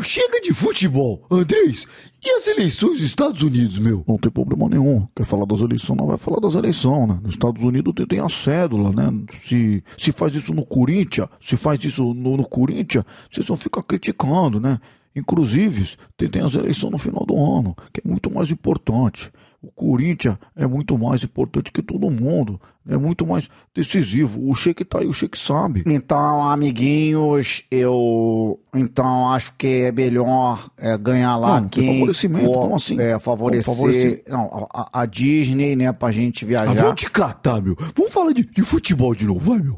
Chega de futebol, Andrés. E as eleições dos Estados Unidos, meu? Não tem problema nenhum. Quer falar das eleições, não vai falar das eleições, né? Nos Estados Unidos tem, tem a cédula, né? Se, se faz isso no Corinthians, se faz isso no, no Corinthians, vocês não ficam criticando, né? Inclusive, tem, tem as eleições no final do ano, que é muito mais importante. O Corinthians é muito mais importante que todo mundo. É muito mais decisivo. O Sheik tá aí, o Sheik sabe. Então, amiguinhos, eu. Então, acho que é melhor é, ganhar lá não, quem. Favorecimento, for, como assim? É, favorecer. favorecer. Não, a, a, Disney, né, pra gente viajar. Ah, vou te catar, meu. Vamos falar de, de futebol de novo, vai, meu.